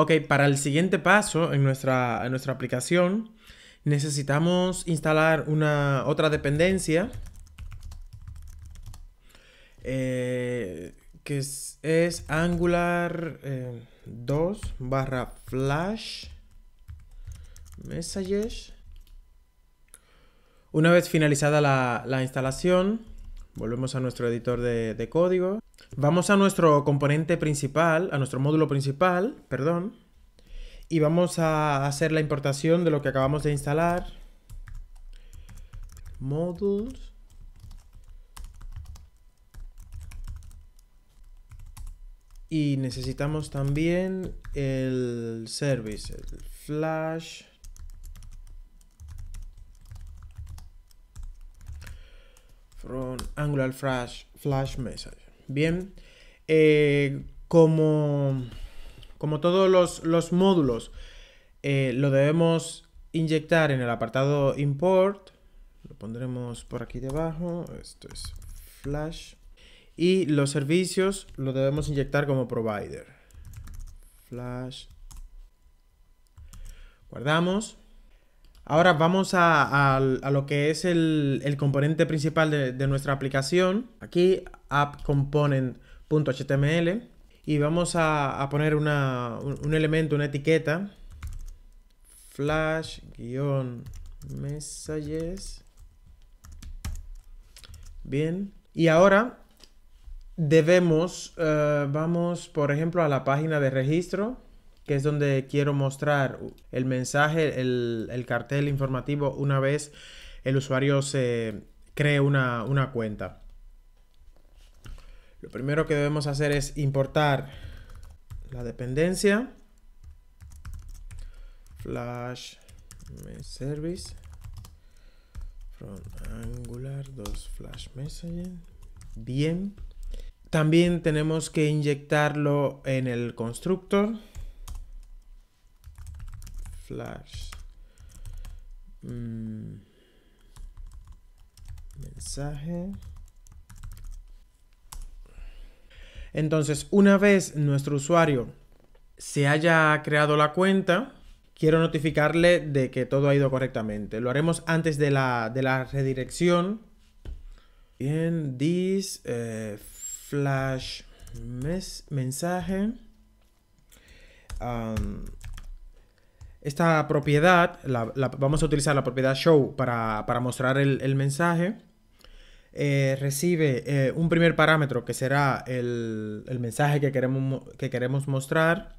Ok, para el siguiente paso en nuestra, nuestra aplicación necesitamos instalar una otra dependencia eh, que es, Angular 2 eh, barra flash messages. Una vez finalizada la instalación, Volvemos a nuestro editor de, código. Vamos a nuestro componente principal, a nuestro módulo principal, perdón, y vamos a hacer la importación de lo que acabamos de instalar. Modules. Y necesitamos también el service, el flash From Angular Flash, Flash Message. Bien, eh, como, todos los, módulos, eh, lo debemos inyectar en el apartado import. Lo pondremos por aquí debajo. Esto es Flash. Y los servicios lo debemos inyectar como provider. Flash. Guardamos. Ahora vamos a, lo que es el, componente principal de, nuestra aplicación. Aquí, appComponent.html. Y vamos a, poner un, elemento, una etiqueta. Flash-messages. Bien. Y ahora debemos, eh, vamos por ejemplo a la página de registro que es donde quiero mostrar el mensaje, el, cartel informativo una vez el usuario se cree una, cuenta. Lo primero que debemos hacer es importar la dependencia flash service from angular 2 flash bien también tenemos que inyectarlo en el constructor flash mm. mensaje entonces una vez nuestro usuario se haya creado la cuenta quiero notificarle de que todo ha ido correctamente lo haremos antes de la, de la redirección bien this eh, flash mensaje esta propiedad, vamos a utilizar la propiedad show para, mostrar el, mensaje. Eh, recibe eh, un primer parámetro que será el, mensaje que queremos, que queremos mostrar.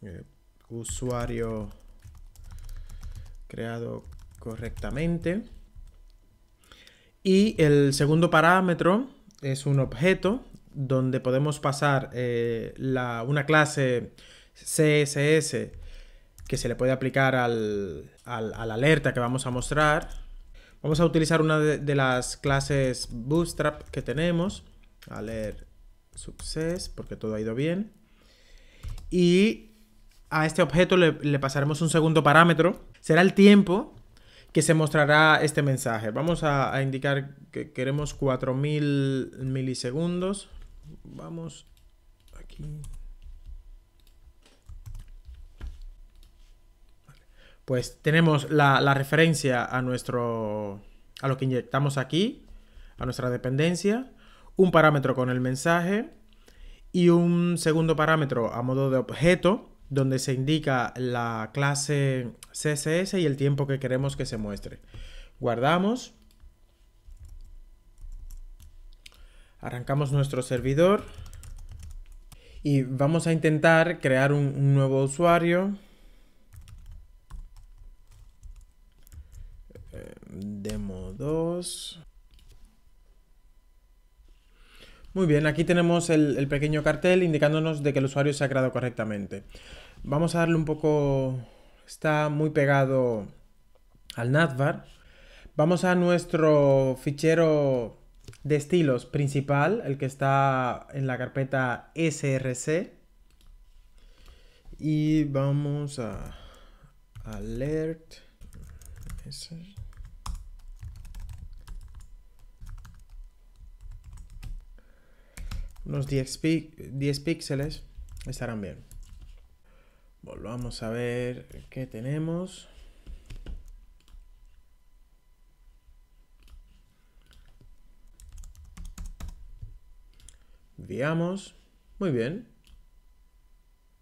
Eh, usuario creado correctamente. Y el segundo parámetro es un objeto donde podemos pasar una clase CSS que se le puede aplicar al, al, alerta que vamos a mostrar. Vamos a utilizar una de, las clases Bootstrap que tenemos, alert success, porque todo ha ido bien. Y a este objeto le, pasaremos un segundo parámetro. Será el tiempo que se mostrará este mensaje. Vamos a, a indicar que queremos 4000 milisegundos. Vamos aquí. pues tenemos la, referencia a nuestro, a lo que inyectamos aquí, a nuestra dependencia, un parámetro con el mensaje y un segundo parámetro a modo de objeto donde se indica la clase CSS y el tiempo que queremos que se muestre. Guardamos. Arrancamos nuestro servidor y vamos a intentar crear un, un nuevo usuario. Muy bien, aquí tenemos el, pequeño cartel indicándonos de que el usuario se ha creado correctamente. Vamos a darle un poco... Está muy pegado al NATVAR. Vamos a nuestro fichero de estilos principal, el que está en la carpeta src. Y vamos a alert. Unos 10, píxeles estarán bien. Volvamos a ver qué tenemos. Veamos. Muy bien.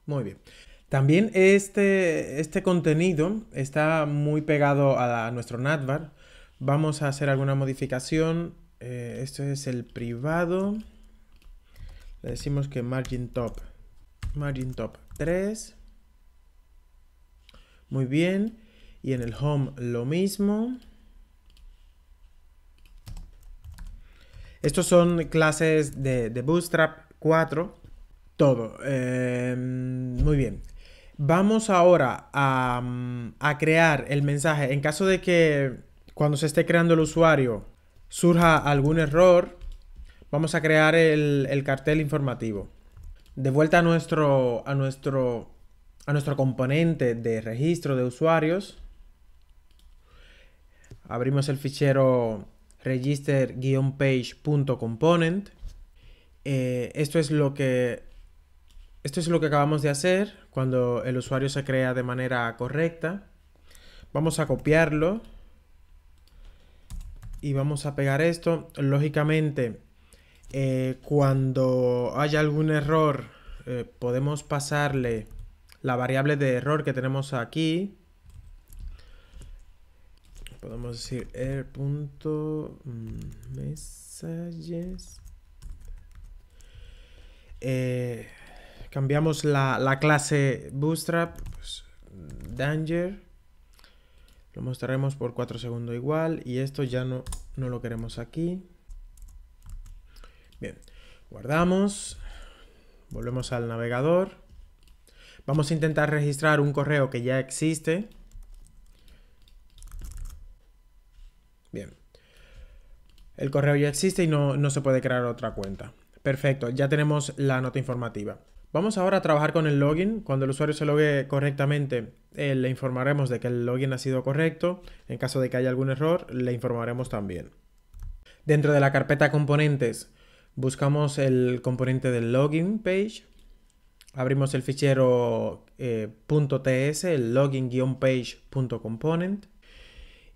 Muy bien. También este, este contenido está muy pegado a, nuestro Navbar. Vamos a hacer alguna modificación. Eh, esto es el privado le decimos que margin top, margin top 3. Muy bien. Y en el home lo mismo. Estos son clases de, Bootstrap 4. Todo. Em, muy bien. Vamos ahora a, mm, a, crear el mensaje. En caso de que cuando se esté creando el usuario surja algún error, vamos a crear el, cartel informativo. De vuelta a nuestro, a nuestro, a nuestro componente de registro de usuarios. Abrimos el fichero register-page.component. Eh, esto es lo que esto es lo que acabamos de hacer cuando el usuario se crea de manera correcta. Vamos a copiarlo y vamos a pegar esto. Lógicamente, eh, cuando haya algún error, eh, podemos pasarle la variable de error que tenemos aquí. Podemos decir error.messages. Mm, eh, cambiamos la, clase bootstrap, pues, danger. Lo mostraremos por 4 segundos igual. Y esto ya no lo queremos aquí. Bien, guardamos, volvemos al navegador. Vamos a intentar registrar un correo que ya existe. Bien. El correo ya existe y no, se puede crear otra cuenta. Perfecto, ya tenemos la nota informativa. Vamos ahora a trabajar con el login. Cuando el usuario se logue correctamente, eh, le informaremos de que el login ha sido correcto. En caso de que haya algún error, le informaremos también. Dentro de la carpeta componentes, Buscamos el componente del login page. Abrimos el fichero eh, .ts, el login-page.component.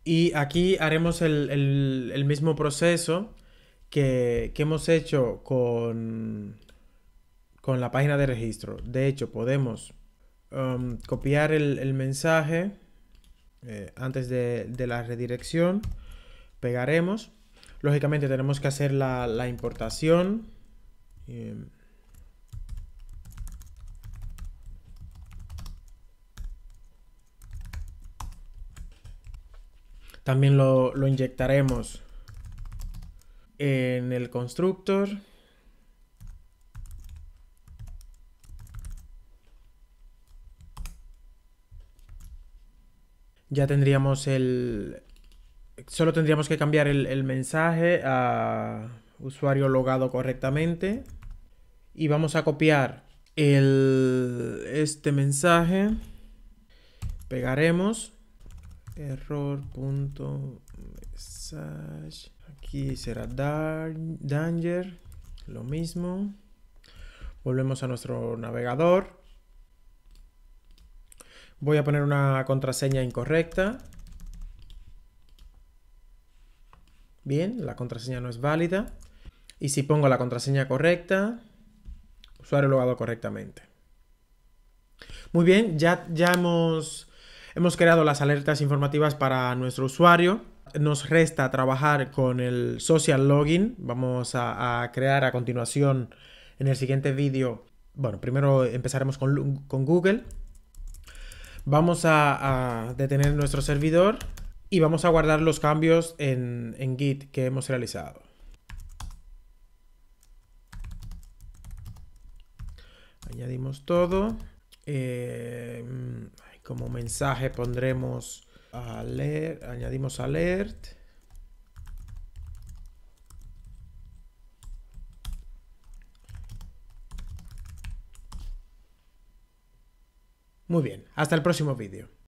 Y aquí haremos el, mismo proceso que, hemos hecho con, con, la página de registro. De hecho, podemos um, copiar el, mensaje eh, antes de, de la redirección. Pegaremos Lógicamente tenemos que hacer la, importación. Em, también lo, inyectaremos en el constructor. Ya tendríamos el, Solo tendríamos que cambiar el, mensaje a usuario logado correctamente. Y vamos a copiar este mensaje. Pegaremos error.message. Aquí será danger. Lo mismo. Volvemos a nuestro navegador. Voy a poner una contraseña incorrecta. Bien, la contraseña no es válida. Y si pongo la contraseña correcta, usuario logado correctamente. Muy bien, ya, ya hemos, hemos creado las alertas informativas para nuestro usuario. Nos resta trabajar con el social login. Vamos a, crear a continuación en el siguiente vídeo. Bueno, primero empezaremos con, Google. Vamos a detener nuestro servidor y vamos a guardar los cambios en, Git que hemos realizado. Añadimos todo. Eh, mm, como mensaje pondremos alert, añadimos alert. Muy bien, hasta el próximo vídeo.